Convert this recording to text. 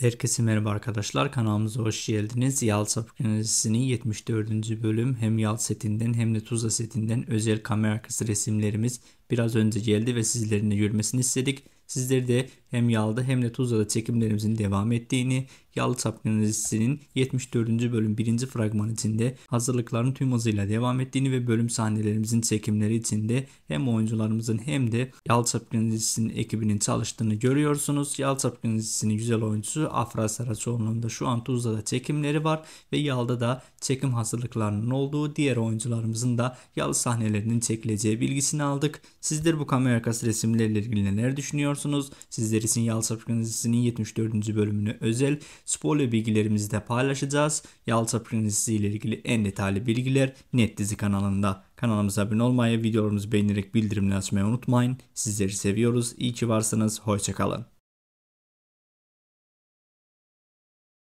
Herkese merhaba arkadaşlar kanalımıza hoş geldiniz. Yal Sapık Enerjisi'nin 74. bölüm hem Yal setinden hem de Tuzla setinden özel kamera arkası resimlerimiz biraz önce geldi ve sizlerin de görmesini istedik. Sizleri de hem Yal'da hem de Tuzla'da çekimlerimizin devam ettiğini Yalı Sapkın 74. bölüm 1. fragman içinde hazırlıkların tüm hızıyla devam ettiğini ve bölüm sahnelerimizin çekimleri içinde hem oyuncularımızın hem de Yalı Sapkın ekibinin çalıştığını görüyorsunuz. Yalı Sapkın güzel oyuncusu Afra Saraçoğlu'nun da şu an Tuzla'da çekimleri var ve Yal'da da çekim hazırlıklarının olduğu diğer oyuncularımızın da yalı sahnelerinin çekileceği bilgisini aldık. Sizler bu kamera arkası resimlerle ilgili neler düşünüyorsunuz? Sizler için Yalı Sapkın 74. bölümünü özel spoiler bilgilerimizi de paylaşacağız. Yalta Prensi ile ilgili en detaylı bilgiler Net Dizi kanalında. Kanalımıza abone olmayı, videolarımızı beğenerek bildirimleri açmayı unutmayın. Sizleri seviyoruz. İyi ki varsınız. Hoşçakalın.